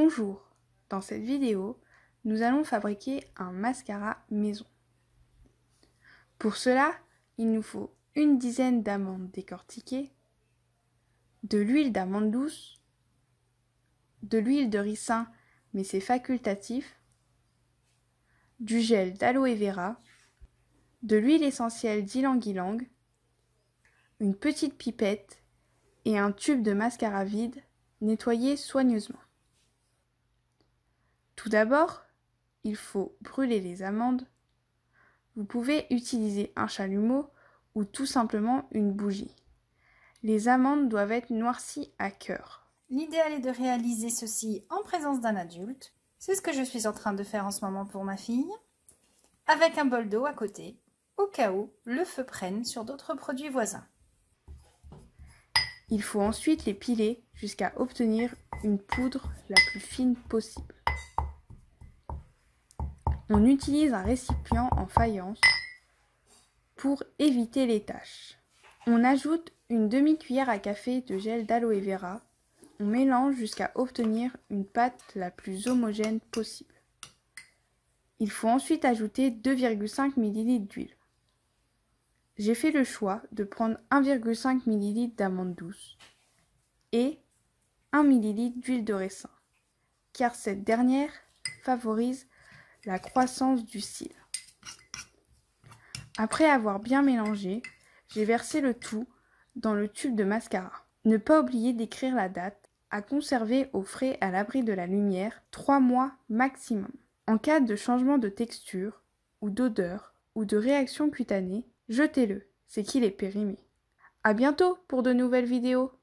Bonjour, dans cette vidéo, nous allons fabriquer un mascara maison. Pour cela, il nous faut une dizaine d'amandes décortiquées, de l'huile d'amande douce, de l'huile de ricin, mais c'est facultatif, du gel d'aloe vera, de l'huile essentielle d'ylang-ylang, une petite pipette et un tube de mascara vide nettoyé soigneusement. Tout d'abord, il faut brûler les amandes. Vous pouvez utiliser un chalumeau ou tout simplement une bougie. Les amandes doivent être noircies à cœur. L'idéal est de réaliser ceci en présence d'un adulte. C'est ce que je suis en train de faire en ce moment pour ma fille. Avec un bol d'eau à côté, au cas où le feu prenne sur d'autres produits voisins. Il faut ensuite les piler jusqu'à obtenir une poudre la plus fine possible on utilise un récipient en faïence pour éviter les taches. On ajoute une demi-cuillère à café de gel d'aloe vera. On mélange jusqu'à obtenir une pâte la plus homogène possible. Il faut ensuite ajouter 2,5 ml d'huile. J'ai fait le choix de prendre 1,5 ml d'amande douce et 1 ml d'huile de raisin, car cette dernière favorise la croissance du cil. Après avoir bien mélangé, j'ai versé le tout dans le tube de mascara. Ne pas oublier d'écrire la date à conserver au frais à l'abri de la lumière 3 mois maximum. En cas de changement de texture ou d'odeur ou de réaction cutanée, jetez-le, c'est qu'il est périmé. À bientôt pour de nouvelles vidéos